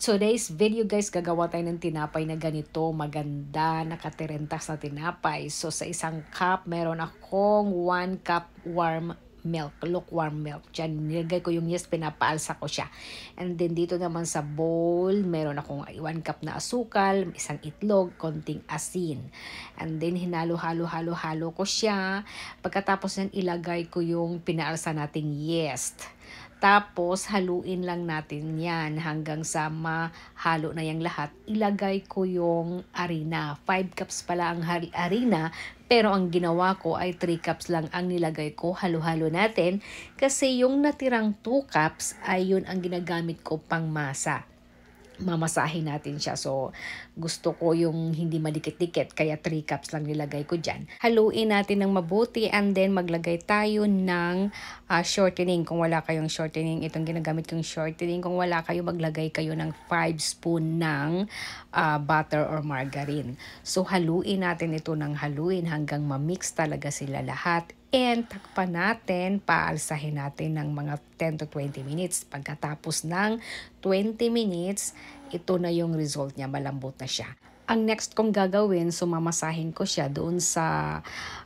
today's video guys, gagawa tayo ng tinapay na ganito, maganda, nakatirentas sa tinapay. So sa isang cup, meron akong 1 cup warm milk, lukewarm milk. Diyan, nilagay ko yung yeast, pinapaalsa ko siya. And then, dito naman sa bowl, meron akong 1 cup na asukal, isang itlog, konting asin. And then, hinalo-halo-halo-halo ko siya. Pagkatapos yan, ilagay ko yung pinaalsa nating yeast. Tapos, haluin lang natin yan hanggang sa mahalo na yung lahat. Ilagay ko yung arena. 5 cups pala ang arena, pero ang ginawa ko ay 3 cups lang ang nilagay ko. Halo-halo natin kasi yung natirang 2 cups ay yun ang ginagamit ko pang masa mamasahin natin siya. So, gusto ko yung hindi madikit-dikit, kaya 3 cups lang nilagay ko dyan. Haluin natin ng mabuti and then maglagay tayo ng uh, shortening. Kung wala kayong shortening, itong ginagamit kong shortening. Kung wala kayo, maglagay kayo ng 5 spoon ng uh, butter or margarine. So, haluin natin ito ng haluin hanggang mamix talaga sila lahat and takpan natin, paalsahin natin ng mga 10 to 20 minutes. Pagkatapos ng 20 minutes, ito na yung result niya, malambot na siya. Ang next kong gagawin, sumamasahin ko siya doon sa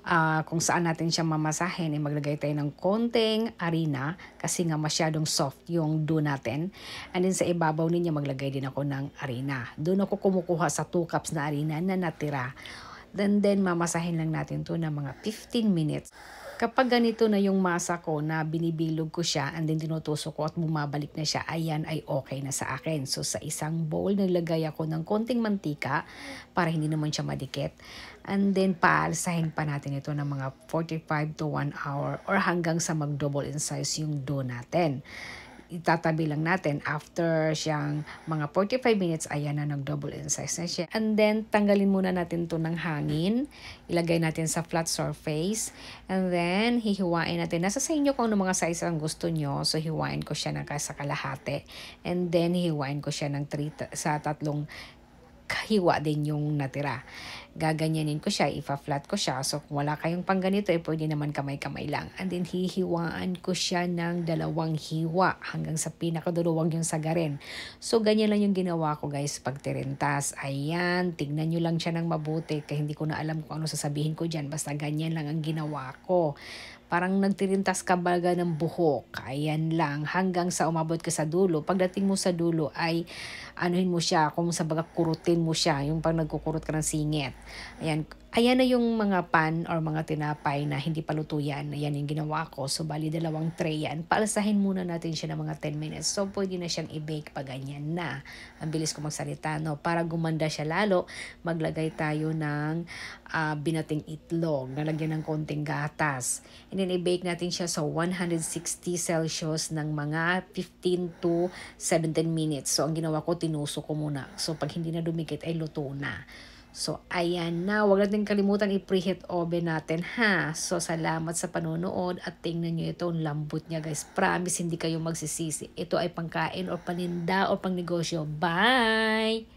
uh, kung saan natin siya mamasahin. Eh, maglagay tayo ng konting arena kasi nga masyadong soft yung do natin. And then sa ibabaw ninyo, maglagay din ako ng arena. Doon ako kumukuha sa 2 cups na arena na natira Then then mamasahin lang natin to ng mga 15 minutes. Kapag ganito na yung masa ko na binibilog ko siya and then tinutusok ko at bumabalik na siya, ayan ay okay na sa akin. So sa isang bowl nilagay ako ng konting mantika para hindi naman siya madikit. And then paalsahin pa natin ito ng mga 45 to 1 hour or hanggang sa mag-double in size yung dough natin itatabi lang natin after siyang mga 45 minutes, ayan na nag-double in size na siya. And then, tanggalin muna natin to ng hangin. Ilagay natin sa flat surface. And then, hihiwain natin. Nasa sa inyo kung ano mga size ang gusto nyo. So, hiwain ko siya ng sa kalahate. And then, hihiwain ko siya ng three, sa tatlong kahiwa din yung natira. Gaganyanin ko siya, ipa-flat ko siya. So, kung wala kayong pang ganito, eh, pwede naman kamay-kamay lang. And then, hihiwaan ko siya ng dalawang hiwa hanggang sa pinakaduluwag yung sagarin. So, ganyan lang yung ginawa ko, guys, pag tirintas. Ayan, tignan nyo lang siya ng mabuti. Kaya hindi ko na alam kung ano sasabihin ko dyan. Basta ganyan lang ang ginawa ko. Parang nagtirintas ka baga ng buhok. Ayan lang. Hanggang sa umabot ka sa dulo. Pagdating mo sa dulo ay anuhin mo siya. Kung sa baga kurutin mo siya. Yung pag nagkukurot ka ng singit. Ayan. Ayan na yung mga pan or mga tinapay na hindi pa luto yan. Ayan yung ginawa ko. So, bali dalawang tray yan. Palasahin muna natin siya ng mga 10 minutes. So, pwede na siyang i-bake pag ganyan na. Ang bilis ko magsalita, no? Para gumanda siya lalo, maglagay tayo ng uh, binating itlog. Nalagyan ng konting gatas. And then, i-bake natin siya sa 160 Celsius ng mga 15 to 17 minutes. So, ang ginawa ko, tinuso ko muna. So, pag hindi na dumikit, ay luto na. So, ayan na. Huwag natin kalimutan i-preheat oven natin, ha? So, salamat sa panonood at tingnan nyo ito. Ang lambot niya, guys. Promise, hindi kayo magsisisi. Ito ay pangkain o paninda o pangnegosyo. Bye!